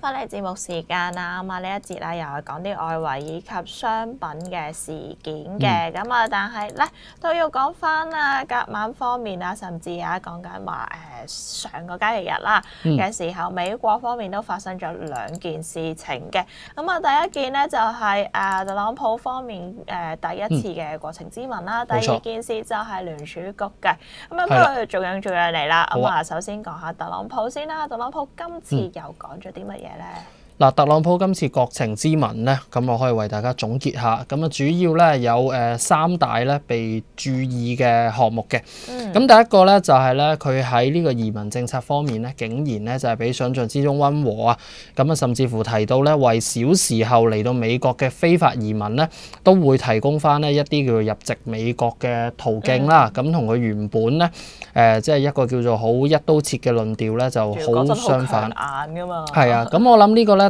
翻嚟節目時間啊呢一節啦又係講啲外圍以及商品嘅事件嘅咁啊，但係咧都要講翻啊，隔晚方面啊，甚至啊講緊話誒上個交易日啦嘅時候，美國方面都發生咗兩件事情嘅。咁啊，第一件咧就係誒特朗普方面誒第一次嘅國情之問啦。第二件事就係聯儲局嘅。咁啊，不如逐樣逐樣嚟啦。咁啊，首先講下特朗普先啦。特朗普今次又講咗啲乜嘢？来。嗱，特朗普今次國情之問咧，咁我可以為大家總結下，咁啊主要咧有誒三大咧被注意嘅項目嘅。咁第一個咧就係咧佢喺呢個移民政策方面咧，竟然咧就係比想象之中溫和啊！咁啊，甚至乎提到咧為小時候嚟到美國嘅非法移民咧，都會提供翻咧一啲叫做入籍美國嘅途徑啦。咁同佢原本咧誒即係一個叫做好一刀切嘅論調咧就好相反。眼㗎嘛。係啊，咁我諗呢個咧。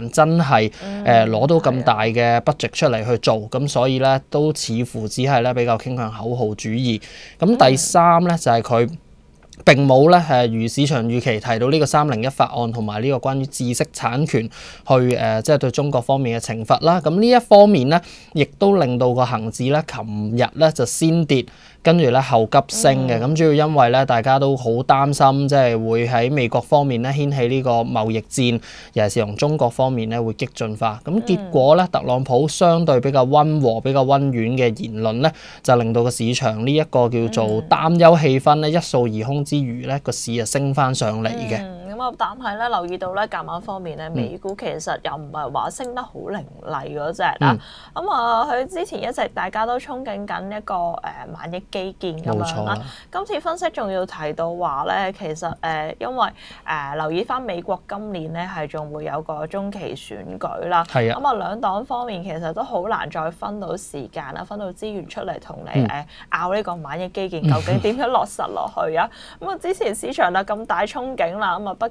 真係誒攞到咁大嘅 budget 出嚟去做，咁所以咧都似乎只係咧比較傾向口號主義。咁第三咧就係佢。並冇咧係如市場預期提到呢個三零一法案同埋呢個關於知識產權去誒即係對中國方面嘅懲罰啦。咁呢一方面咧，亦都令到個恒指咧，琴日咧就先跌，跟住咧後急升嘅。咁主要因為咧，大家都好擔心，即係會喺美國方面咧掀起呢個貿易戰，尤其是從中國方面咧會激進化。咁結果咧，特朗普相對比較溫和、比較溫軟嘅言論咧，就令到個市場呢一個叫做擔憂氣氛咧一掃而空。之餘咧，個市啊升翻上嚟嘅。但系咧留意到咧，今晚方面咧，美股其實又唔係話升得好凌厲嗰只啦。咁啊，佢之前一直大家都憧憬緊一個誒萬億基建咁樣啦。今次分析仲要提到話咧，其實誒因為誒留意翻美國今年咧係仲會有個中期選舉啦。係啊。咁啊，兩黨方面其實都好難再分到時間啦，分到資源出嚟同你誒拗呢個萬億基建，究竟 點樣落實落去啊？咁啊，之前市場啦咁大憧憬啦，咁啊不。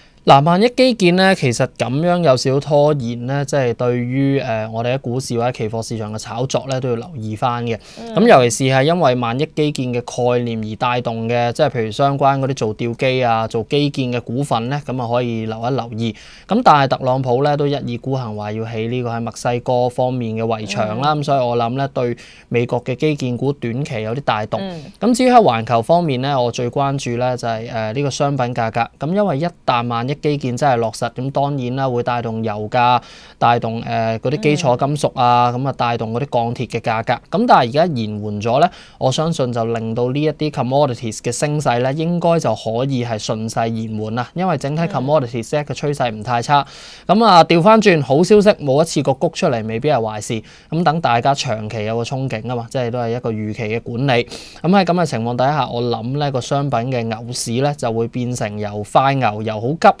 嗱，萬一基建咧，其實咁樣有少少拖延咧，即係對於誒我哋喺股市或者期貨市場嘅炒作咧，都要留意翻嘅。咁尤其是係因為萬一基建嘅概念而帶動嘅，即係譬如相關嗰啲做吊機啊、做基建嘅股份咧，咁啊可以留一留意。咁但係特朗普咧都一意孤行話要起呢個喺墨西哥方面嘅圍牆啦，咁所以我諗咧對美國嘅基建股短期有啲帶動。咁至於喺環球方面咧，我最關注咧就係誒呢個商品價格。咁因為一旦萬啲基建真係落實，咁當然啦，會帶動油價，帶動誒嗰啲基礎金屬啊，咁啊帶動嗰啲鋼鐵嘅價格。咁但係而家延緩咗咧，我相信就令到呢一啲 commodities 嘅升勢咧，應該就可以係順勢延緩啦。因為整體 commodities set 嘅趨勢唔太差。咁啊調翻轉好消息，冇一次個谷出嚟未必係壞事。咁等大家長期有個憧憬啊嘛，即係都係一個預期嘅管理。咁喺咁嘅情況底下，我諗咧個商品嘅牛市咧就會變成由快牛又好急。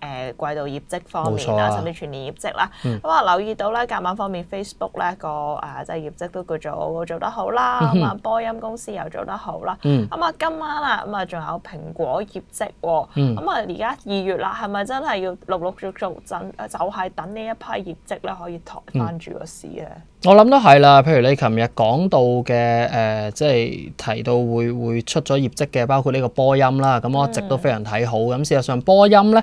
誒季度業績方面啦，甚至全年業績啦。咁啊留意到咧，今晚方面 Facebook 咧個誒即係業績都叫做做得好啦。咁啊波音公司又做得好啦。咁啊今晚啦，咁啊仲有蘋果業績。咁啊而家二月啦，係咪真係要陸陸續續等？就係等呢一批業績咧，可以抬翻住個市咧。我諗都係啦。譬如你琴日講到嘅誒，即係提到會會出咗業績嘅，包括呢個波音啦。咁我一直都非常睇好。咁事實上波音咧。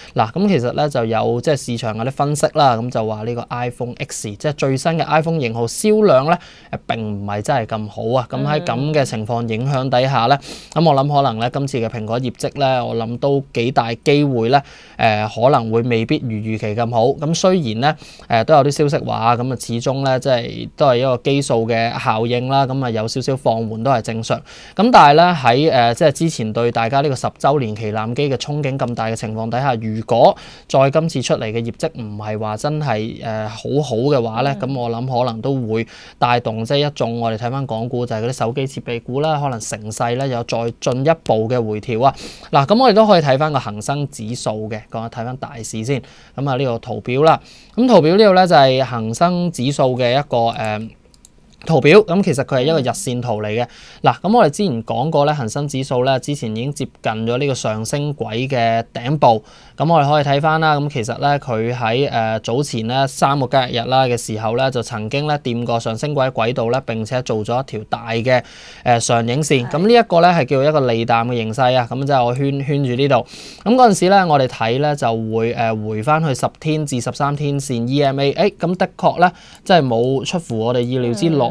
嗱，咁其實咧就有即係市場嗰啲分析啦，咁就話呢個 iPhone X 即係最新嘅 iPhone 型號銷量咧並唔係真係咁好啊，咁喺咁嘅情況影響底下咧，咁我諗可能咧今次嘅蘋果業績咧，我諗都幾大機會咧誒可能會未必如預期咁好。咁雖然咧誒都有啲消息話咁啊，始終咧即係都係一個基數嘅效應啦，咁啊有少少放緩都係正常。咁但係咧喺即係之前對大家呢個十週年旗艦機嘅憧憬咁大嘅情況底下，如如果再今次出嚟嘅業績唔係話真係誒好好嘅話咧，咁我諗可能都會帶動即係一種我哋睇翻港股就係嗰啲手機設備股啦，可能成勢咧有再進一步嘅回調啊！嗱，咁我哋都可以睇翻個恒生指數嘅，講下睇翻大市先。咁啊呢個圖表啦，咁圖表呢度咧就係恒生指數嘅一個誒。圖表咁其實佢係一個日線圖嚟嘅嗱，咁我哋之前講過咧，恆生指數咧之前已經接近咗呢個上升軌嘅頂部，咁我哋可以睇翻啦。咁其實咧佢喺早前咧三個交易日啦嘅時候咧，就曾經咧掂過上升軌軌道咧，並且做咗一條大嘅上影線。咁呢一個咧係叫一個利淡嘅形勢啊。咁即係我圈圈住呢度。咁嗰陣時咧，我哋睇咧就會回翻去十天至十三天線 EMA。誒咁的確咧，即係冇出乎我哋意料之內。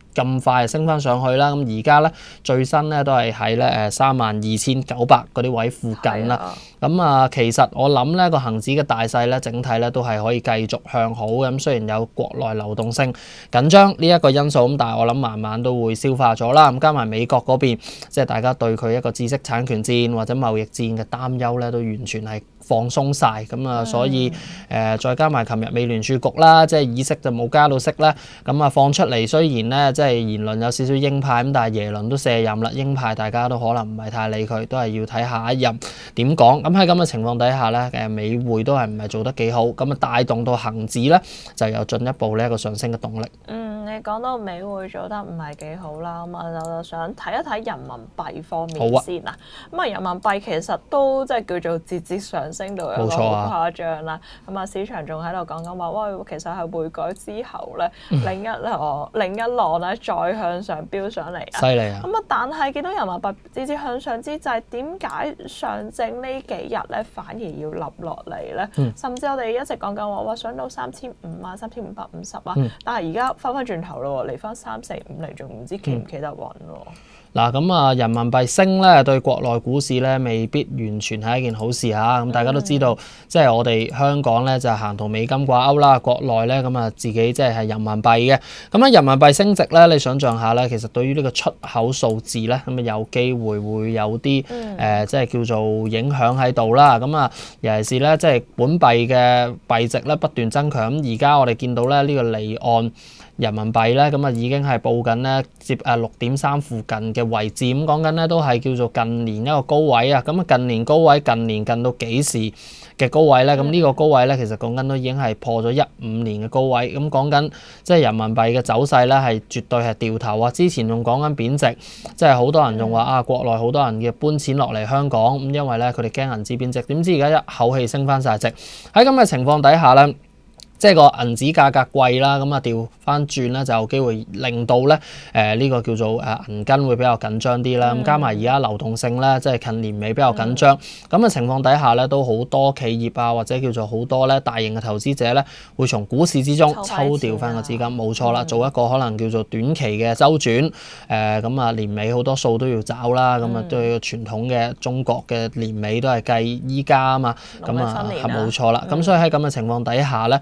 咁快升翻上去啦！咁而家咧最新咧都系喺咧誒三萬二千九百嗰啲位附近啦。咁啊，其實我諗咧個恆指嘅大勢咧，整體咧都係可以繼續向好咁。雖然有國內流動性緊張呢一個因素咁，但係我諗慢慢都會消化咗啦。咁加埋美國嗰邊，即係大家對佢一個知識產權戰或者貿易戰嘅擔憂咧，都完全係。放鬆晒，咁啊，所以誒再加埋琴日美聯儲局啦，即係息就冇加到息啦，咁啊放出嚟，雖然咧即係言論有少少鷹派，咁但係耶倫都卸任啦，鷹派大家都可能唔係太理佢，都係要睇下一任點講。咁喺咁嘅情況底下咧，美匯都係唔係做得幾好，咁啊帶動到恒指咧就有進一步呢一個上升嘅動力。嗯。你講到美匯做得唔係幾好啦，咁啊我就想睇一睇人民幣方面先啊。咁啊人民幣其實都即係叫做節節上升到一個好誇張啦。咁啊市場仲喺度講緊話，喂，其實係匯改之後咧，另一浪另一浪咧再向上飆上嚟。犀利啊！咁啊但係見到人民幣節節向上之際，點解上證呢幾日咧反而要立落嚟咧？甚至我哋一直講緊話，哇上到三千五啊，三千五百五十啊，但係而家翻翻轉。轉頭咯，嚟翻三四五嚟，仲唔知企唔企得穩咯？嗱，咁啊，人民幣升咧，對國內股市咧，未必完全係一件好事嚇。咁大家都知道，即係我哋香港咧就行同美金掛鈎啦，國內咧咁啊，自己即係人民幣嘅。咁喺人民幣升值咧，你想象下咧，其實對於呢個出口數字咧，咁啊有機會會有啲誒，即係叫做影響喺度啦。咁啊，尤其是咧，即係本幣嘅幣值咧不斷增強。咁而家我哋見到咧呢個離岸。人民幣咧咁啊已經係報緊咧接啊六點三附近嘅位置，咁講緊咧都係叫做近年一個高位啊！咁近年高位，近年近到幾時嘅高位咧？咁呢個高位咧其實講緊都已經係破咗一五年嘅高位，咁講緊即係人民幣嘅走勢咧係絕對係掉頭啊！之前仲講緊貶值，即係好多人仲話啊，國內好多人嘅搬錢落嚟香港，咁因為咧佢哋驚銀紙貶值，點知而家一口氣升翻曬值。喺咁嘅情況底下咧。即係個銀紙價格貴啦，咁啊調翻轉咧就有機會令到咧誒呢個叫做誒銀根會比較緊張啲啦。咁加埋而家流動性咧，即係近年尾比較緊張咁嘅情況底下咧，都好多企業啊或者叫做好多咧大型嘅投資者咧，會從股市之中抽調翻個資金，冇錯啦，做一個可能叫做短期嘅周轉。誒咁啊，年尾好多數都要找啦，咁啊對傳統嘅中國嘅年尾都係計依家啊嘛，咁啊冇錯啦。咁所以喺咁嘅情況底下咧。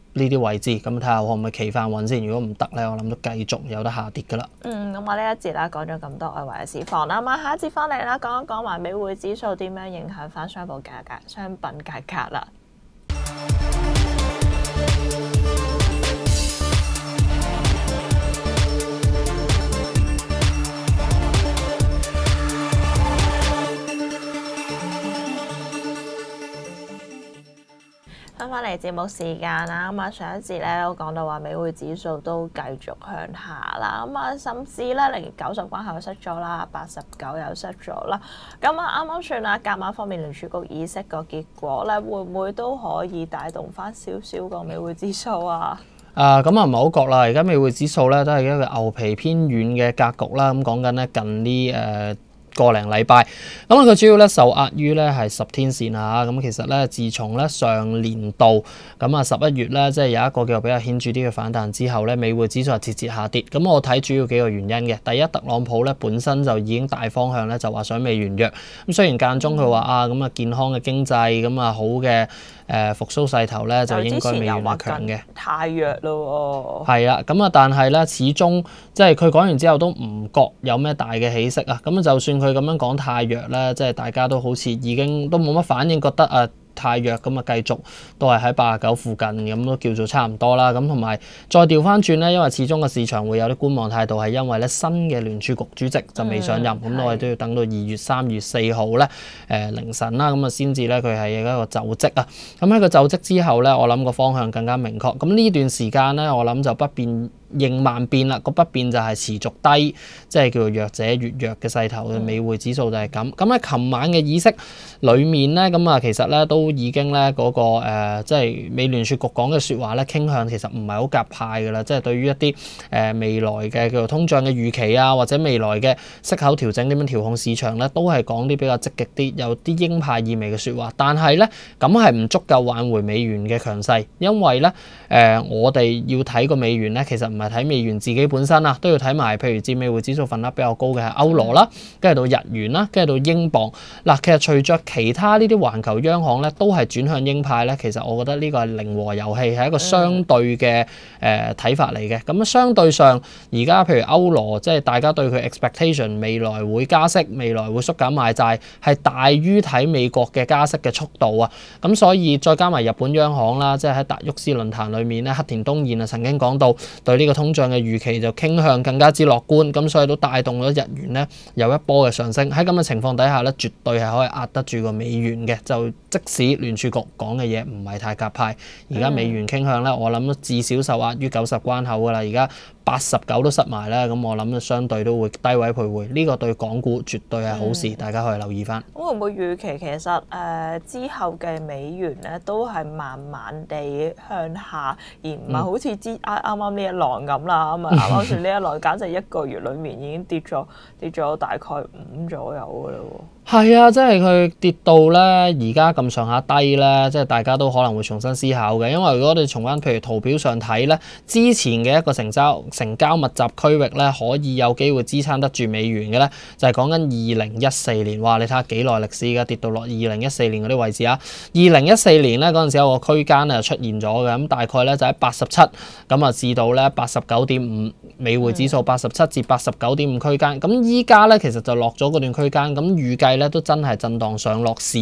呢啲位置，咁睇下可唔可以企翻穩先？如果唔得咧，我諗都繼續有得下跌噶啦。嗯，咁我呢一節啦，講咗咁多外圍嘅市況啦，咁下一節翻嚟啦，講一講埋美匯指數點樣影響翻商務價格、商品價格啦。翻嚟節目時間啦，咁啊上一節咧都講到話美匯指數都繼續向下啦，咁啊甚至咧連九十關口失咗啦，八十九又失咗啦，咁啊啱啱算啦，隔晚方面聯儲局意識個結果咧，會唔會都可以帶動翻少少個美匯指數啊？啊，咁啊唔係好覺啦，而家美匯指數咧都係一個牛皮偏軟嘅格局啦，咁講緊咧近呢誒。个零礼拜，咁啊佢主要咧受压于咧系十天线啊，咁其实咧自从咧上年度咁啊十一月咧即系有一个叫做比较显著啲嘅反弹之后咧，美汇指数系节节下跌，咁我睇主要几个原因嘅，第一特朗普咧本身就已经大方向咧就话想美元弱，咁虽然间中佢话啊咁啊健康嘅经济咁啊好嘅。誒復甦勢頭咧，就應該未話強嘅，太弱咯喎。係啊，咁啊，但係咧，始終即係佢講完之後都唔覺有咩大嘅起色啊。咁就算佢咁樣講太弱咧，即係大家都好似已經都冇乜反應，覺得啊。太弱咁啊，繼續都係喺八十九附近，咁都叫做差唔多啦。咁同埋再調翻轉咧，因為始終個市場會有啲觀望態度，係因為咧新嘅聯儲局主席就未上任，咁我哋都要等到二月、三月、四號咧誒凌晨啦，咁啊先至咧佢係一個就職啊。咁喺個就職之後咧，我諗個方向更加明確。咁呢段時間咧，我諗就不變。仍萬變啦，個不變就係持續低，即係叫做弱者越弱嘅勢頭嘅美匯指數就係咁。咁喺琴晚嘅意識裏面咧，咁啊其實咧都已經咧嗰個即係美聯儲局講嘅説話咧傾向其實唔係好夾派㗎啦，即係對於一啲誒未來嘅叫做通脹嘅預期啊，或者未來嘅息口調整點樣調控市場咧，都係講啲比較積極啲、有啲鷹派意味嘅説話。但係咧咁係唔足夠挽回美元嘅強勢，因為咧誒我哋要睇個美元咧，其實唔。睇美元自己本身啊，都要睇埋，譬如占美匯指數份額比較高嘅係歐羅啦，跟住到日元啦，跟住到英磅。嗱，其實隨着其他呢啲全球央行咧都係轉向英派咧，其實我覺得呢個係零和遊戲，係一個相對嘅誒睇法嚟嘅。咁相對上而家譬如歐羅，即係大家對佢 expectation 未來會加息、未來會縮減買債，係大於睇美國嘅加息嘅速度啊。咁所以再加埋日本央行啦，即係喺達沃斯論壇裏面咧，黑田東彦啊曾經講到對呢個。通脹嘅預期就傾向更加之樂觀，咁所以都帶動咗日元咧有一波嘅上升。喺咁嘅情況底下咧，絕對係可以壓得住個美元嘅。就即使聯儲局講嘅嘢唔係太夾派，而家美元傾向咧，我諗至少受壓於九十關口噶啦。而家八十九都失埋啦，咁我諗就相對都會低位徘徊。呢個對港股絕對係好事，大家可以留意翻。會唔會預期其實誒之後嘅美元咧都係慢慢地向下，而唔係好似之啱啱呢一浪？咁啦，咁啊，講 住呢一輪，簡直一個月裡面已經跌咗跌咗大概五左右嘅啦喎。系啊，即係佢跌到咧，而家咁上下低咧，即係大家都可能會重新思考嘅。因為如果我哋從翻譬如圖表上睇咧，之前嘅一個成交成交密集區域咧，可以有機會支撐得住美元嘅咧，就係講緊二零一四年。哇，你睇下幾耐歷史嘅，跌到落二零一四年嗰啲位置啊。二零一四年咧嗰陣時有個區間啊出現咗嘅，咁大概咧就喺八十七咁啊至到咧八十九點五美匯指數八十七至八十九點五區間。咁依家咧其實就落咗嗰段區間，咁預計。咧，都真係震盪上落市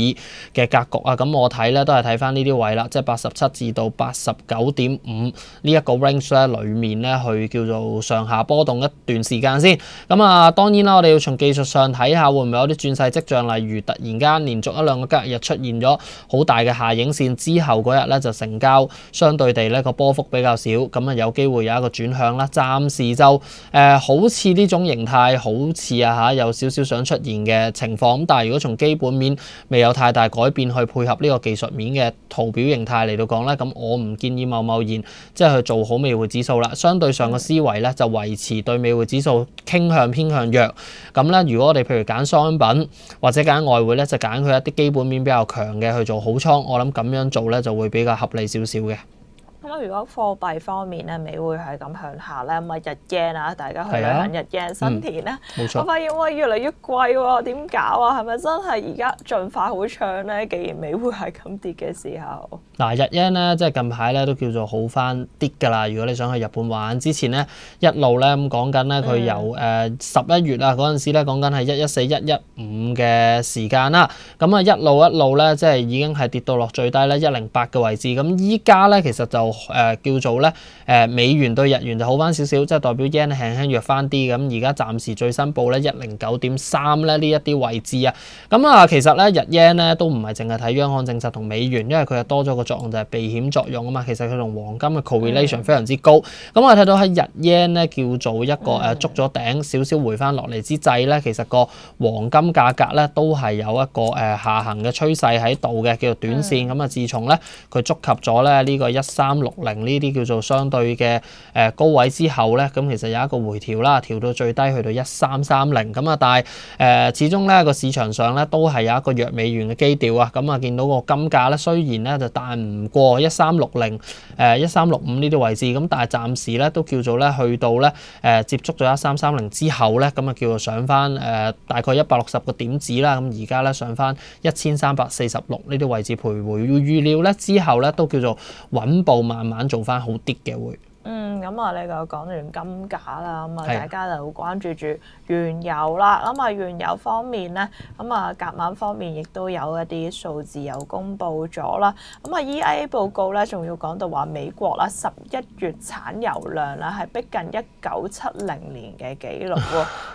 嘅格局啊！咁我睇咧都係睇翻呢啲位啦，即係八十七至到八十九點五呢一個 range 咧，裡面咧去叫做上下波動一段時間先。咁啊，當然啦，我哋要從技術上睇下，會唔會有啲轉勢跡象，例如突然間連續一兩個交易日出現咗好大嘅下影線之後，嗰日咧就成交相對地咧個波幅比較少，咁啊有機會有一個轉向啦。暫時就誒，好似呢種形態，好似啊有少少想出現嘅情況。咁但係如果從基本面未有太大改變，去配合呢個技術面嘅圖表形態嚟到講咧，咁我唔建議某某現即係去做好美匯指數啦。相對上個思維咧，就維持對美匯指數傾向偏向弱。咁咧，如果我哋譬如揀商品或者揀外匯咧，就揀佢一啲基本面比較強嘅去做好倉，我諗咁樣做咧就會比較合理少少嘅。咁如果貨幣方面咧，美匯係咁向下咧，咪日嘅啊，大家去兩日嘅新田咧，我發現喂越嚟越貴喎，點搞啊？係咪真係而家進化好唱咧？既然美匯係咁跌嘅時候，嗱日嘅咧，即係近排咧都叫做好翻啲㗎啦。如果你想去日本玩，之前咧一路咧咁講緊咧，佢有誒十一月啊嗰陣時咧講緊係一一四一一五嘅時間啦。咁啊一路一路咧，即係已經係跌到落最低咧一零八嘅位置。咁依家咧其實就誒叫做咧誒美元對日元就好翻少少，即係代表 yen 輕輕弱翻啲咁。而家暫時最新報咧一零九點三咧呢一啲位置啊。咁啊，其實咧日 yen 咧都唔係淨係睇央行政策同美元，因為佢又多咗個作用就係避險作用啊嘛。其實佢同黃金嘅 correlation 非常之高。咁我睇到喺日 yen 咧叫做一個誒捉咗頂少少回翻落嚟之際咧，其實個黃金價格咧都係有一個誒下行嘅趨勢喺度嘅，叫做短線咁啊。自從咧佢觸及咗咧呢個一三。六零呢啲叫做相對嘅高位之後咧，咁其實有一個回調啦，調到最低去到一三三零咁啊，但係诶始終咧個市場上咧都係有一個弱美元嘅基調啊，咁啊見到個金價咧雖然咧就但唔過一三六零诶一三六五呢啲位置，咁但係暫時咧都叫做咧去到咧诶接觸咗一三三零之後咧，咁啊叫做上翻诶大概一百六十個點子啦，咁而家咧上翻一千三百四十六呢啲位置徘徊，預料咧之後咧都叫做穩步。慢慢做翻好啲嘅會。嗯，咁啊，你就講完金價啦，咁啊，大家就會關注住原油啦。咁啊，原油方面咧，咁啊，隔晚方面亦都有一啲數字又公布咗啦。咁啊，EIA 報告咧，仲要講到話美國啦，十一月產油量啦，係逼近一九七零年嘅紀錄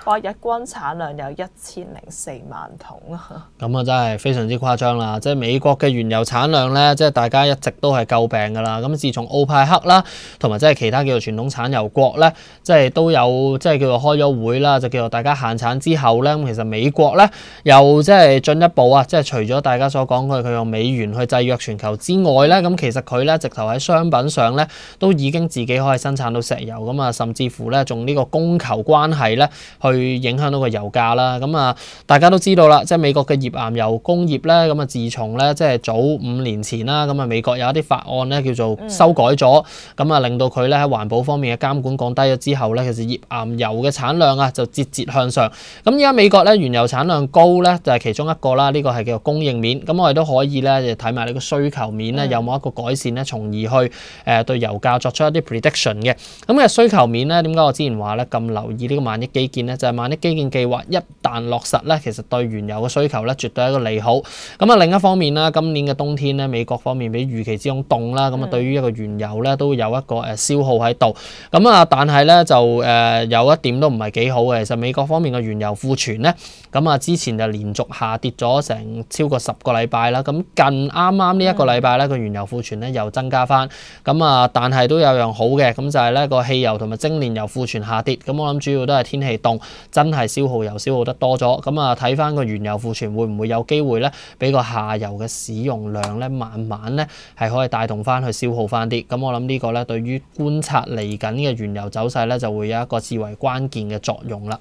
喎，日均產量有一千零四萬桶啊。咁啊，真係非常之誇張啦！即係美國嘅原油產量咧，即係大家一直都係夠病噶啦。咁自從奧派克啦，同埋即係。其他叫做傳統產油國咧，即係都有即係叫做開咗會啦，就叫做大家限產之後咧，咁其實美國咧又即係進一步啊，即係除咗大家所講嘅佢用美元去制約全球之外咧，咁其實佢咧直頭喺商品上咧都已經自己可以生產到石油咁啊，甚至乎咧仲呢個供求關係咧去影響到個油價啦。咁啊，大家都知道啦，即係美國嘅頁岩油工業咧，咁啊自從咧即係早五年前啦，咁啊美國有一啲法案咧叫做修改咗，咁啊令到佢。咧喺环保方面嘅监管降低咗之后咧，其实页岩油嘅产量啊就节节向上。咁而家美国咧原油产量高咧就系其中一个啦。呢个系叫做供应面。咁我哋都可以咧就睇埋你个需求面咧有冇一个改善咧，从而去诶对油价作出一啲 prediction 嘅。咁嘅需求面咧，点解我之前话咧咁留意呢个万亿基建咧？就系万亿基建计划一旦落实咧，其实对原油嘅需求咧绝对系一个利好。咁啊另一方面啦，今年嘅冬天咧，美国方面比预期之中冻啦。咁啊对于一个原油咧都有一个诶消消耗喺度，咁啊，但系咧就诶，有一点都唔系几好嘅。其实美国方面嘅原油库存咧，咁啊，之前就连续下跌咗成超过十个礼拜啦。咁近啱啱呢一个礼拜咧，个原油库存咧又增加翻。咁啊，但系都有样好嘅，咁就系咧个汽油同埋精炼油库存下跌。咁我谂主要都系天气冻，真系消耗油消耗得多咗。咁啊，睇翻个原油库存会唔会有机会咧，俾个下游嘅使用量咧，慢慢咧系可以带动翻去消耗翻啲。咁我谂呢个咧对于。觀察嚟緊嘅原油走勢咧，就會有一個至為關鍵嘅作用啦。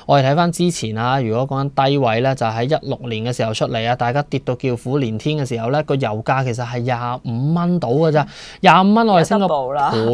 我哋睇翻之前啊，如果講低位咧，就喺一六年嘅時候出嚟啊，大家跌到叫苦連天嘅時候咧，個油價其實係廿五蚊到嘅咋，廿五蚊我哋升到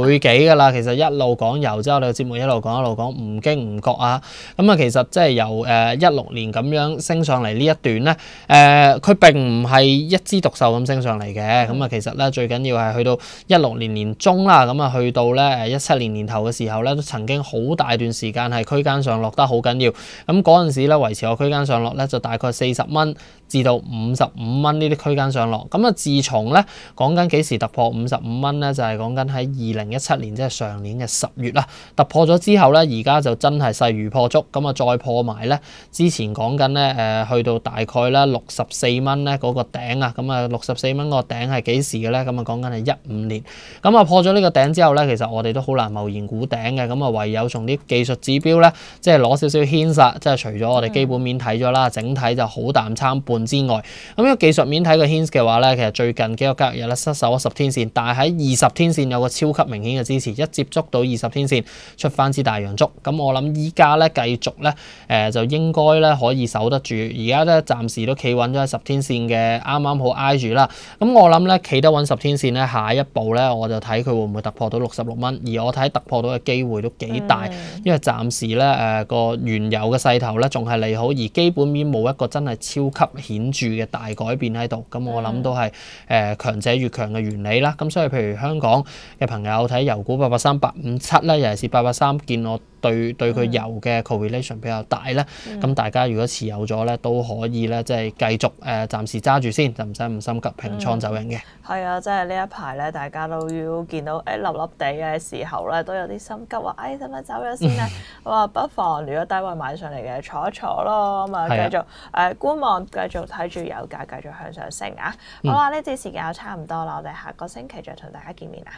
倍幾噶啦。其實一路講油之後，我哋嘅節目一路講一路講，唔經唔覺啊。咁啊，其實即係由誒一六年咁樣升上嚟呢一段咧，誒佢並唔係一枝獨秀咁升上嚟嘅。咁啊，其實咧最緊要係去到一六年年中啦，咁啊去到咧一七年年頭嘅時候咧，都曾經好大段時間係區間上落得好緊。咁嗰陣時咧，維持個區間上落咧，就大概四十蚊。至到五十五蚊呢啲區間上落，咁啊自從咧講緊幾時突破五十五蚊咧，就係講緊喺二零一七年，即係上年嘅十月啦。突破咗之後咧，而家就真係势如破竹，咁啊再破埋咧，之前講緊咧诶去到大概咧六十四蚊咧嗰個頂啊，咁啊六十四蚊個頂係幾時嘅咧？咁啊講緊係一五年。咁啊破咗呢個頂之後咧，其實我哋都好難冒然估頂嘅，咁啊唯有從啲技術指標咧，即係攞少少牽涉，即係除咗我哋基本面睇咗啦，整體就好淡參半。之外，咁喺技术面睇个 Hence 嘅话咧，其实最近几个交易日咧失守咗十天线，但系喺二十天线有个超级明显嘅支持，一接触到二十天线出翻支大洋烛。咁我谂依家咧继续咧，诶就应该咧可以守得住。而家咧暂时都企稳咗喺十天线嘅，啱啱好挨住啦。咁我谂咧企得稳十天线咧，下一步咧我就睇佢会唔会突破到六十六蚊，而我睇突破到嘅机会都几大，因为暂时咧诶个原油嘅势头咧仲系利好，而基本面冇一个真系 超级。顯著嘅大改變喺度，咁我諗都係誒強者越強嘅原理啦。咁所以，譬如香港嘅朋友睇油股八八三八五七咧，其係八八三見我。對對佢油嘅 correlation 比較大咧，咁大家如果持有咗咧，都可以咧即係繼續誒，暫時揸住先，就唔使咁心急平倉走人嘅。係啊，即係呢一排咧，大家都要見到誒粒笠地嘅時候咧，都有啲心急話，誒使唔使走咗先咧？我 話不妨如果低位買上嚟嘅，坐一坐咯，咁啊繼續誒觀望，繼續睇住油價繼續向上升啊！好啦，呢節時間又差唔多啦，我哋下個星期再同大家見面啊！